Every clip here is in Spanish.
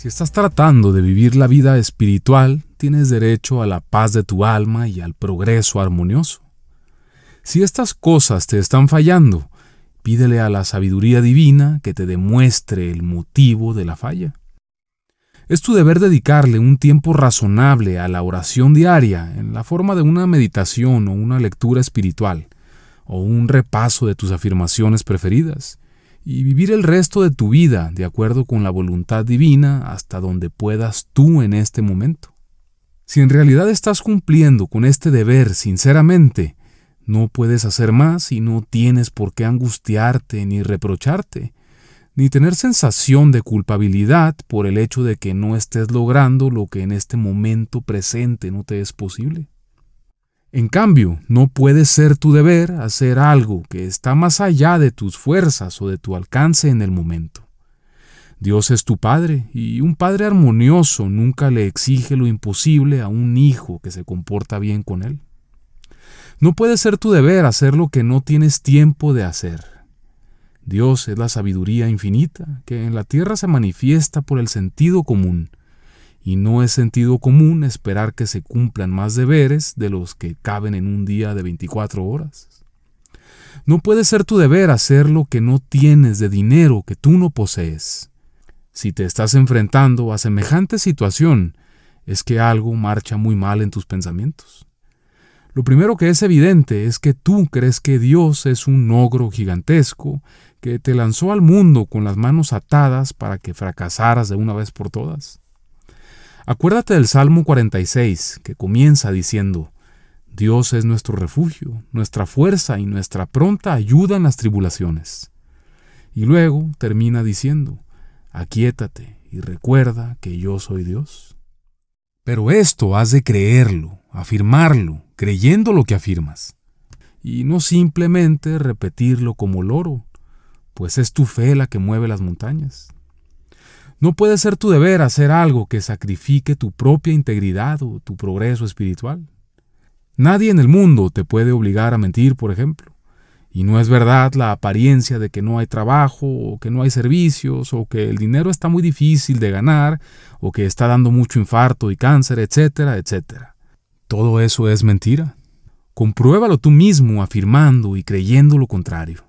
Si estás tratando de vivir la vida espiritual, tienes derecho a la paz de tu alma y al progreso armonioso. Si estas cosas te están fallando, pídele a la sabiduría divina que te demuestre el motivo de la falla. Es tu deber dedicarle un tiempo razonable a la oración diaria en la forma de una meditación o una lectura espiritual, o un repaso de tus afirmaciones preferidas y vivir el resto de tu vida de acuerdo con la voluntad divina hasta donde puedas tú en este momento. Si en realidad estás cumpliendo con este deber sinceramente, no puedes hacer más y no tienes por qué angustiarte ni reprocharte, ni tener sensación de culpabilidad por el hecho de que no estés logrando lo que en este momento presente no te es posible. En cambio, no puede ser tu deber hacer algo que está más allá de tus fuerzas o de tu alcance en el momento. Dios es tu Padre, y un Padre armonioso nunca le exige lo imposible a un hijo que se comporta bien con él. No puede ser tu deber hacer lo que no tienes tiempo de hacer. Dios es la sabiduría infinita que en la tierra se manifiesta por el sentido común, y no es sentido común esperar que se cumplan más deberes de los que caben en un día de 24 horas. No puede ser tu deber hacer lo que no tienes de dinero que tú no posees. Si te estás enfrentando a semejante situación, es que algo marcha muy mal en tus pensamientos. Lo primero que es evidente es que tú crees que Dios es un ogro gigantesco que te lanzó al mundo con las manos atadas para que fracasaras de una vez por todas. Acuérdate del Salmo 46, que comienza diciendo, Dios es nuestro refugio, nuestra fuerza y nuestra pronta ayuda en las tribulaciones. Y luego termina diciendo, aquiétate y recuerda que yo soy Dios. Pero esto has de creerlo, afirmarlo, creyendo lo que afirmas. Y no simplemente repetirlo como loro, pues es tu fe la que mueve las montañas. No puede ser tu deber hacer algo que sacrifique tu propia integridad o tu progreso espiritual. Nadie en el mundo te puede obligar a mentir, por ejemplo. Y no es verdad la apariencia de que no hay trabajo, o que no hay servicios, o que el dinero está muy difícil de ganar, o que está dando mucho infarto y cáncer, etcétera, etcétera. Todo eso es mentira. Compruébalo tú mismo afirmando y creyendo lo contrario.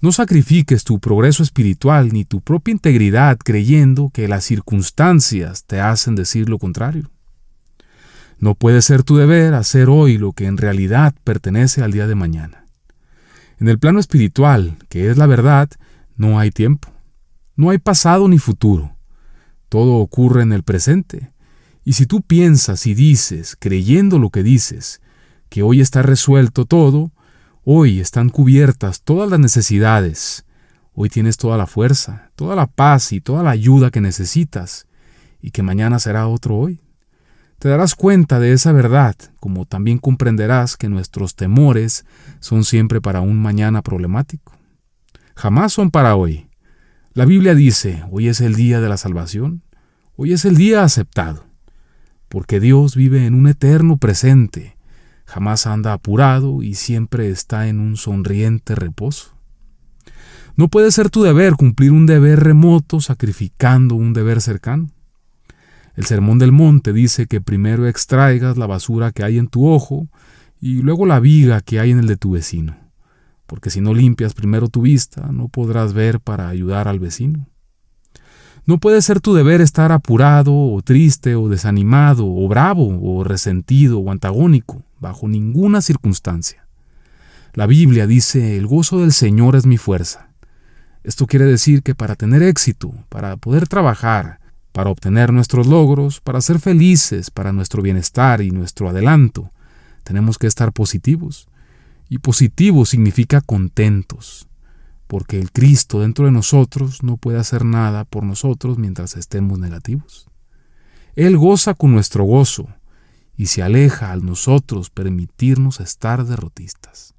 No sacrifiques tu progreso espiritual ni tu propia integridad creyendo que las circunstancias te hacen decir lo contrario. No puede ser tu deber hacer hoy lo que en realidad pertenece al día de mañana. En el plano espiritual, que es la verdad, no hay tiempo. No hay pasado ni futuro. Todo ocurre en el presente. Y si tú piensas y dices, creyendo lo que dices, que hoy está resuelto todo, Hoy están cubiertas todas las necesidades. Hoy tienes toda la fuerza, toda la paz y toda la ayuda que necesitas, y que mañana será otro hoy. Te darás cuenta de esa verdad, como también comprenderás que nuestros temores son siempre para un mañana problemático. Jamás son para hoy. La Biblia dice, hoy es el día de la salvación, hoy es el día aceptado, porque Dios vive en un eterno presente, Jamás anda apurado y siempre está en un sonriente reposo. No puede ser tu deber cumplir un deber remoto sacrificando un deber cercano. El Sermón del Monte dice que primero extraigas la basura que hay en tu ojo y luego la viga que hay en el de tu vecino, porque si no limpias primero tu vista, no podrás ver para ayudar al vecino. No puede ser tu deber estar apurado o triste o desanimado o bravo o resentido o antagónico, bajo ninguna circunstancia. La Biblia dice, el gozo del Señor es mi fuerza. Esto quiere decir que para tener éxito, para poder trabajar, para obtener nuestros logros, para ser felices, para nuestro bienestar y nuestro adelanto, tenemos que estar positivos. Y positivo significa contentos, porque el Cristo dentro de nosotros no puede hacer nada por nosotros mientras estemos negativos. Él goza con nuestro gozo y se aleja al nosotros permitirnos estar derrotistas.